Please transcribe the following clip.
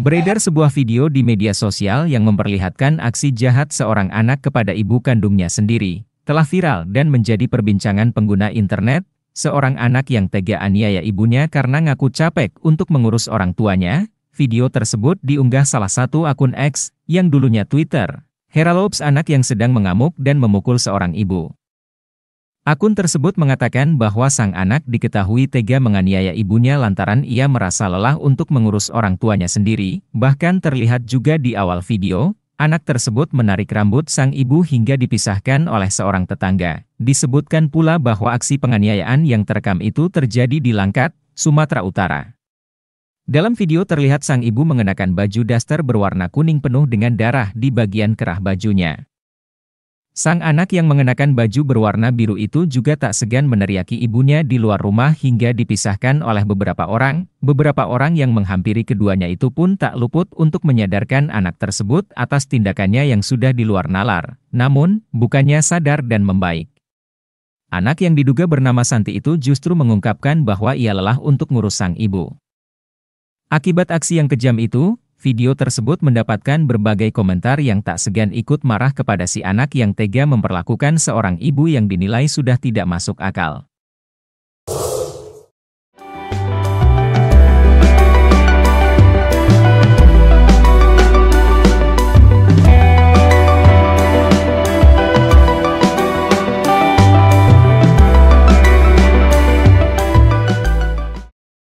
Beredar sebuah video di media sosial yang memperlihatkan aksi jahat seorang anak kepada ibu kandungnya sendiri, telah viral dan menjadi perbincangan pengguna internet, seorang anak yang tega aniaya ibunya karena ngaku capek untuk mengurus orang tuanya, video tersebut diunggah salah satu akun X, yang dulunya Twitter. Heralobs anak yang sedang mengamuk dan memukul seorang ibu. Akun tersebut mengatakan bahwa sang anak diketahui tega menganiaya ibunya lantaran ia merasa lelah untuk mengurus orang tuanya sendiri, bahkan terlihat juga di awal video, anak tersebut menarik rambut sang ibu hingga dipisahkan oleh seorang tetangga. Disebutkan pula bahwa aksi penganiayaan yang terekam itu terjadi di Langkat, Sumatera Utara. Dalam video terlihat sang ibu mengenakan baju daster berwarna kuning penuh dengan darah di bagian kerah bajunya. Sang anak yang mengenakan baju berwarna biru itu juga tak segan meneriaki ibunya di luar rumah hingga dipisahkan oleh beberapa orang. Beberapa orang yang menghampiri keduanya itu pun tak luput untuk menyadarkan anak tersebut atas tindakannya yang sudah di luar nalar. Namun, bukannya sadar dan membaik. Anak yang diduga bernama Santi itu justru mengungkapkan bahwa ia lelah untuk ngurus sang ibu. Akibat aksi yang kejam itu, Video tersebut mendapatkan berbagai komentar yang tak segan ikut marah kepada si anak yang tega memperlakukan seorang ibu yang dinilai sudah tidak masuk akal.